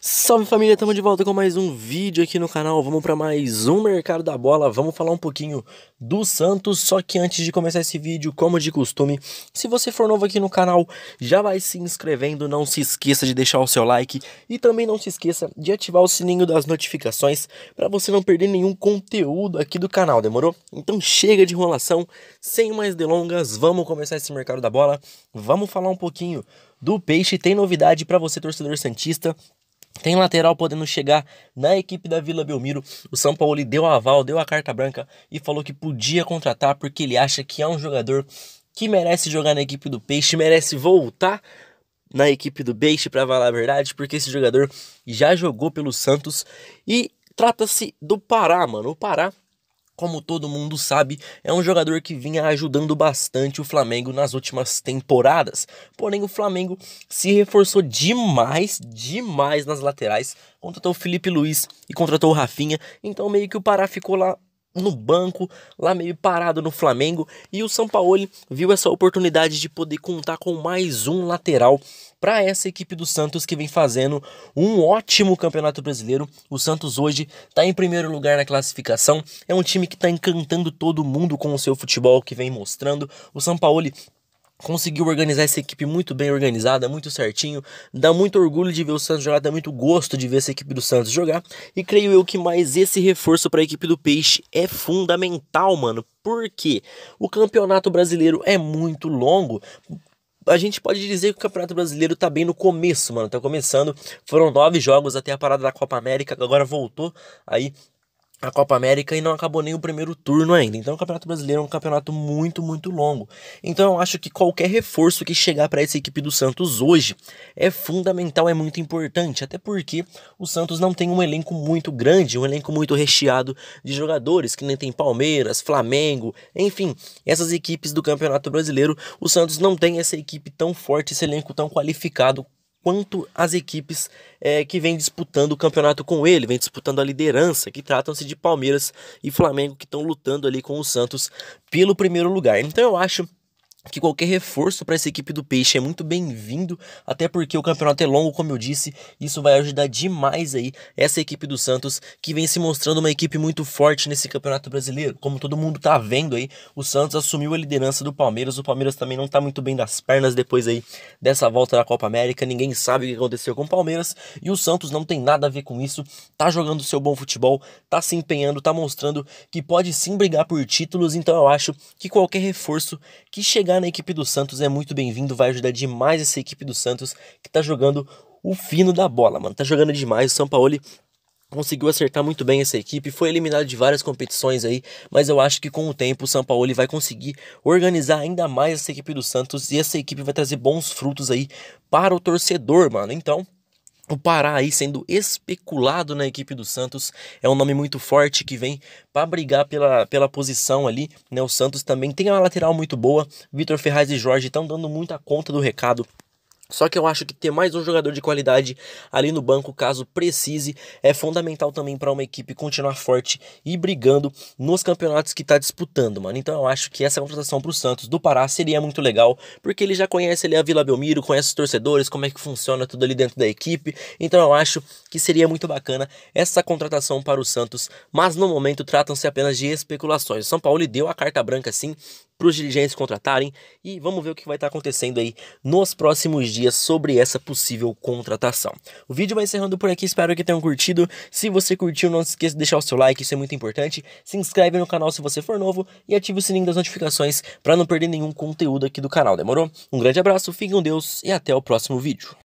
Salve família, estamos de volta com mais um vídeo aqui no canal. Vamos para mais um mercado da bola. Vamos falar um pouquinho do Santos. Só que antes de começar esse vídeo, como de costume, se você for novo aqui no canal, já vai se inscrevendo. Não se esqueça de deixar o seu like e também não se esqueça de ativar o sininho das notificações para você não perder nenhum conteúdo aqui do canal. Demorou? Então chega de enrolação. Sem mais delongas, vamos começar esse mercado da bola. Vamos falar um pouquinho do Peixe. Tem novidade para você torcedor santista. Tem lateral podendo chegar na equipe da Vila Belmiro. O São Paulo deu a aval, deu a carta branca e falou que podia contratar porque ele acha que é um jogador que merece jogar na equipe do Peixe, merece voltar na equipe do Peixe, para falar a verdade, porque esse jogador já jogou pelo Santos e trata-se do Pará, mano. O Pará como todo mundo sabe, é um jogador que vinha ajudando bastante o Flamengo nas últimas temporadas. Porém, o Flamengo se reforçou demais, demais nas laterais. Contratou o Felipe Luiz e contratou o Rafinha. Então, meio que o Pará ficou lá no banco, lá meio parado no Flamengo, e o São Paulo viu essa oportunidade de poder contar com mais um lateral para essa equipe do Santos que vem fazendo um ótimo campeonato brasileiro. O Santos hoje está em primeiro lugar na classificação, é um time que está encantando todo mundo com o seu futebol que vem mostrando. O São Paulo conseguiu organizar essa equipe muito bem organizada, muito certinho. Dá muito orgulho de ver o Santos jogar, dá muito gosto de ver essa equipe do Santos jogar. E creio eu que mais esse reforço para a equipe do Peixe é fundamental, mano. Porque o campeonato brasileiro é muito longo a gente pode dizer que o Campeonato Brasileiro tá bem no começo, mano. Tá começando. Foram nove jogos até a parada da Copa América, agora voltou aí a Copa América e não acabou nem o primeiro turno ainda. Então o Campeonato Brasileiro é um campeonato muito, muito longo. Então eu acho que qualquer reforço que chegar para essa equipe do Santos hoje é fundamental, é muito importante, até porque o Santos não tem um elenco muito grande, um elenco muito recheado de jogadores, que nem tem Palmeiras, Flamengo, enfim, essas equipes do Campeonato Brasileiro, o Santos não tem essa equipe tão forte, esse elenco tão qualificado quanto as equipes é, que vêm disputando o campeonato com ele, vêm disputando a liderança, que tratam-se de Palmeiras e Flamengo, que estão lutando ali com o Santos pelo primeiro lugar. Então eu acho que qualquer reforço para essa equipe do Peixe é muito bem-vindo, até porque o campeonato é longo, como eu disse, isso vai ajudar demais aí essa equipe do Santos, que vem se mostrando uma equipe muito forte nesse campeonato brasileiro. Como todo mundo tá vendo aí, o Santos assumiu a liderança do Palmeiras, o Palmeiras também não tá muito bem das pernas depois aí dessa volta da Copa América, ninguém sabe o que aconteceu com o Palmeiras e o Santos não tem nada a ver com isso, tá jogando seu bom futebol, tá se empenhando, tá mostrando que pode sim brigar por títulos, então eu acho que qualquer reforço que chegar na equipe do Santos é muito bem-vindo, vai ajudar demais essa equipe do Santos que tá jogando o fino da bola, mano. Tá jogando demais. O São Paulo conseguiu acertar muito bem essa equipe, foi eliminado de várias competições aí, mas eu acho que com o tempo o São Paulo vai conseguir organizar ainda mais essa equipe do Santos e essa equipe vai trazer bons frutos aí para o torcedor, mano. Então, o Pará aí sendo especulado na equipe do Santos é um nome muito forte que vem para brigar pela, pela posição ali, né? O Santos também tem uma lateral muito boa. Vitor Ferraz e Jorge estão dando muita conta do recado só que eu acho que ter mais um jogador de qualidade ali no banco, caso precise, é fundamental também para uma equipe continuar forte e brigando nos campeonatos que está disputando, mano. Então eu acho que essa contratação para o Santos do Pará seria muito legal, porque ele já conhece ali a Vila Belmiro, conhece os torcedores, como é que funciona tudo ali dentro da equipe. Então eu acho que seria muito bacana essa contratação para o Santos, mas no momento tratam-se apenas de especulações. O São Paulo deu a carta branca sim para os dirigentes contratarem e vamos ver o que vai estar tá acontecendo aí nos próximos dias sobre essa possível contratação. O vídeo vai encerrando por aqui, espero que tenham curtido. Se você curtiu, não se esqueça de deixar o seu like, isso é muito importante. Se inscreve no canal se você for novo e ative o sininho das notificações para não perder nenhum conteúdo aqui do canal, demorou? Um grande abraço, fiquem com Deus e até o próximo vídeo.